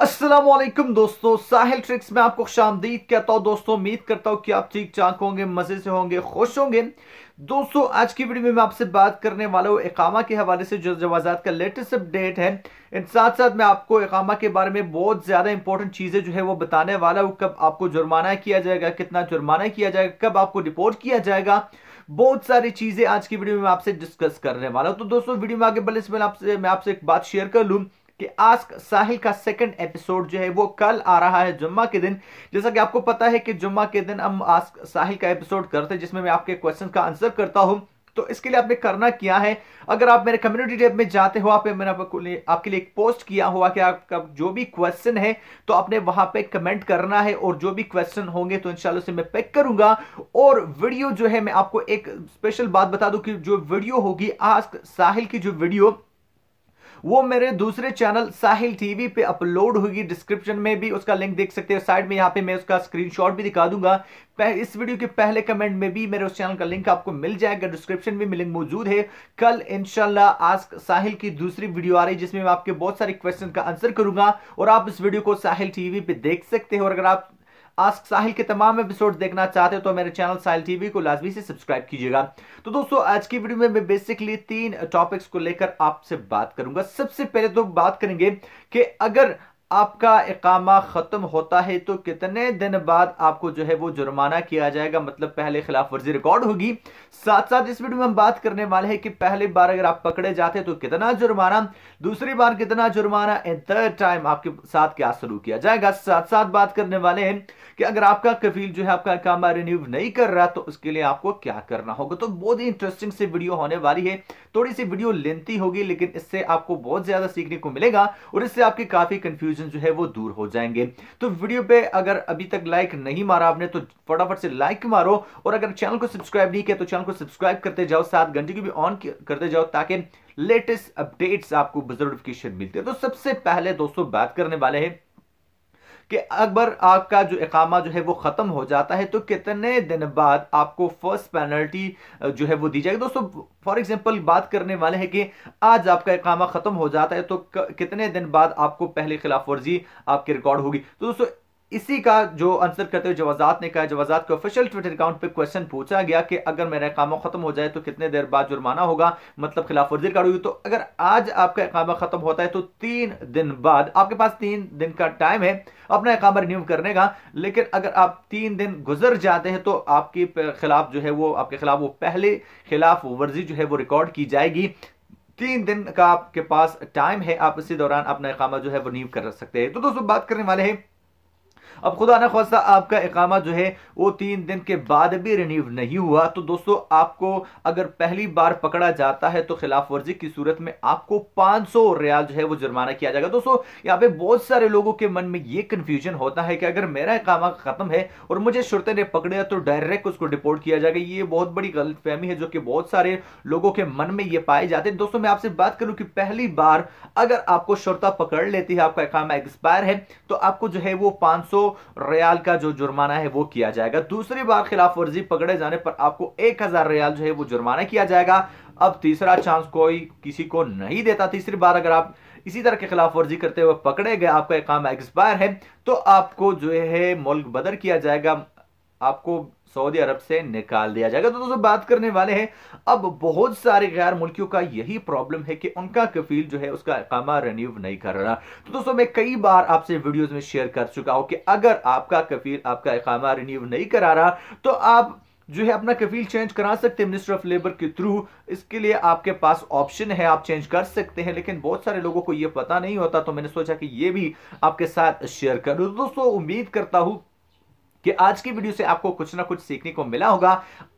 असलम दोस्तों साहिल ट्रिक्स में आपको खुश आमदीद कहता हूँ दोस्तों उम्मीद करता हूँ कि आप ठीक ठाक होंगे मज़े से होंगे खुश होंगे दोस्तों आज की वीडियो में मैं आपसे बात करने वाला हूँ इकामा के हवाले से जो जवाजात का लेटेस्ट अपडेट है इन साथ साथ मैं आपको इकामा के बारे में बहुत ज़्यादा इंपॉर्टेंट चीज़ें जो है वो बताने वाला हूँ कब आपको जुर्माना किया जाएगा कितना जुर्माना किया जाएगा कब आपको रिपोर्ट किया जाएगा बहुत सारी चीज़ें आज की वीडियो में आपसे डिस्कस करने वाला हूँ तो दोस्तों वीडियो में आगे बल्ले से मैं आपसे मैं आपसे एक बात शेयर कर लूँ कि आस्क साहिल का सेकंड एपिसोड जो है वो कल आ रहा है जुम्मा के दिन जैसा कि आपको पता है कि जुम्मा के दिन हम आस्क साहिल का एपिसोड करते हैं जिसमें मैं आपके क्वेश्चन का आंसर करता हूँ तो इसके लिए आपने करना क्या है अगर आप मेरे कम्युनिटी टैब में जाते हो आप मैंने आपके लिए एक पोस्ट किया हुआ कि आपका जो भी क्वेश्चन है तो आपने वहां पे कमेंट करना है और जो भी क्वेश्चन होंगे तो इंशाल्लाह से मैं पिक करूंगा और वीडियो जो है मैं आपको एक स्पेशल बात बता दूं कि जो वीडियो होगी आज साहिल की जो वीडियो वो मेरे दूसरे चैनल साहिल टीवी पे अपलोड होगी डिस्क्रिप्शन में भी उसका लिंक देख सकते हो साइड में यहाँ पे मैं उसका स्क्रीनशॉट भी दिखा दूंगा इस वीडियो के पहले कमेंट में भी मेरे उस चैनल का लिंक आपको मिल जाएगा डिस्क्रिप्शन में लिंक मौजूद है कल इनशाला आज साहिल की दूसरी वीडियो आ रही जिसमें मैं आपके बहुत सारे क्वेश्चन का आंसर करूंगा और आप इस वीडियो को साहिल टीवी पे देख सकते हो और अगर आप आस्क साहिल के तमाम एपिसोड देखना चाहते हो तो मेरे चैनल साहिल टीवी को लाजमी से सब्सक्राइब कीजिएगा तो दोस्तों आज की वीडियो में मैं बेसिकली तीन टॉपिक्स को लेकर आपसे बात करूंगा सबसे पहले तो बात करेंगे कि अगर आपका इकामा ख़त्म होता है तो कितने दिन बाद आपको जो है वो जुर्माना किया जाएगा मतलब पहले खिलाफ वर्जी रिकॉर्ड होगी साथ साथ इस वीडियो में हम बात करने वाले हैं कि पहली बार अगर आप पकड़े जाते तो कितना जुर्माना दूसरी बार कितना जुर्माना एंड थर्ड टाइम आपके साथ क्या शुरू किया जाएगा साथ साथ बात करने वाले हैं कि अगर आपका कफील जो है आपका काम रिन्यू नहीं कर रहा तो उसके लिए आपको क्या करना होगा तो बहुत ही इंटरेस्टिंग सी वीडियो होने वाली है थोड़ी सी वीडियो लेंथी होगी लेकिन इससे आपको बहुत ज्यादा सीखने को मिलेगा और इससे आपके काफी कंफ्यूजन जो है वो दूर हो जाएंगे तो वीडियो पे अगर अभी तक लाइक नहीं मारा आपने तो फटाफट से लाइक मारो और अगर चैनल को सब्सक्राइब नहीं किया तो चैनल को सब्सक्राइब करते जाओ सात घंटे की भी ऑन करते जाओ ताकि लेटेस्ट अपडेट्स आपको नोटिफिकेशन मिलते हैं तो सबसे पहले दोस्तों बात करने वाले हैं कि अकबर आपका जो इकामा जो है वो ख़त्म हो जाता है तो कितने दिन बाद आपको फर्स्ट पेनल्टी जो है वो दी जाएगी दोस्तों फॉर एग्जाम्पल बात करने वाले हैं कि आज आपका इकामा ख़त्म हो जाता है तो कितने दिन बाद आपको पहले खिलाफ वर्जी आपकी रिकॉर्ड होगी तो दोस्तों इसी का जो आंसर करते हुए जवाजात ने कहा जवाजात के ऑफिशियल ट्विटर अकाउंट पे क्वेश्चन पूछा गया कि अगर मेरा इकामा खत्म हो जाए तो कितने देर बाद जुर्माना होगा मतलब खिलाफ वर्जी कार्ड हुई तो अगर आज आपका इकामा खत्म होता है तो तीन दिन बाद आपके पास तीन दिन का टाइम है अपना इकामा रिन्यू करने का लेकिन अगर आप तीन दिन गुजर जाते हैं तो आपके खिलाफ जो है वो आपके खिलाफ वो पहले खिलाफ वर्जी जो है वो रिकॉर्ड की जाएगी तीन दिन का आपके पास टाइम है आप इसी दौरान अपना इकामा जो है वो रिन्यू कर सकते हैं तो दोस्तों बात करने वाले हैं अब खुदा ना खासा आपका इकामा जो है वो तीन दिन के बाद भी रिन्यू नहीं हुआ तो दोस्तों आपको अगर पहली बार पकड़ा जाता है तो खिलाफ वर्जी की सूरत में आपको 500 रियाल जो है वो जुर्माना किया जाएगा दोस्तों यहाँ पे बहुत सारे लोगों के मन में ये कन्फ्यूजन होता है कि अगर मेरा इकामा खत्म है और मुझे शुरते ने पकड़े तो डायरेक्ट उसको डिपोर्ट किया जाएगा ये बहुत बड़ी गलत है जो कि बहुत सारे लोगों के मन में ये पाए जाते हैं दोस्तों मैं आपसे बात करूं कि पहली बार अगर आपको शुरता पकड़ लेती है आपका इकामा एक्सपायर है तो आपको जो है वो पांच तो रियाल का जो जुर्माना है वो किया जाएगा दूसरी बार खिलाफ वर्जी पकड़े जाने पर आपको एक हजार रियाल जो है वो जुर्माना किया जाएगा अब तीसरा चांस कोई किसी को नहीं देता तीसरी बार अगर आप इसी तरह के खिलाफ वर्जी करते हुए पकड़े गए आपका एक काम एक्सपायर है तो आपको जो है मुल्क बदर किया जाएगा आपको सऊदी अरब से निकाल दिया जाएगा तो दोस्तों बात करने वाले हैं अब बहुत सारे गैर मुल्कियों का यही प्रॉब्लम है कि उनका कफील जो है उसका इकामा रिन्यू नहीं कर रहा तो दोस्तों मैं कई बार आपसे वीडियोस में शेयर कर चुका हूं कि अगर आपका कफील आपका इकामा रिन्यू नहीं करा रहा तो आप जो है अपना कफील चेंज करा सकते हैं मिनिस्टर ऑफ लेबर के थ्रू इसके लिए आपके पास ऑप्शन है आप चेंज कर सकते हैं लेकिन बहुत सारे लोगों को ये पता नहीं होता तो मैंने सोचा कि ये भी आपके साथ शेयर करूं तो दोस्तों उम्मीद करता हूं कि आज की वीडियो से आपको कुछ ना कुछ सीखने को मिला होगा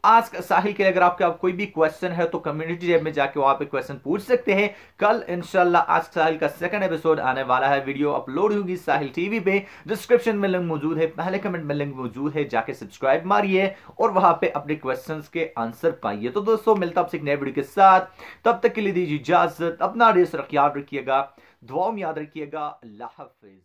आज साहिल के लिए अगर आपके आप कोई भी क्वेश्चन है तो कम्युनिटी में जाके वहां पे क्वेश्चन पूछ सकते हैं कल इनशाला आज साहिल का सेकंड एपिसोड आने वाला है वीडियो अपलोड होगी साहिल टीवी पे डिस्क्रिप्शन में लिंक मौजूद है पहले कमेंट में लिंक मौजूद है जाके सब्सक्राइब मारिए और वहां पे अपने क्वेश्चन के आंसर पाइए तो दोस्तों मिलता आपसे एक नए वीडियो के साथ तब तक के लिए दीजिए इजाजत अपना रेस ख्याल रखिएगा दुआ में याद रखिएगा अल्लाह हाफिज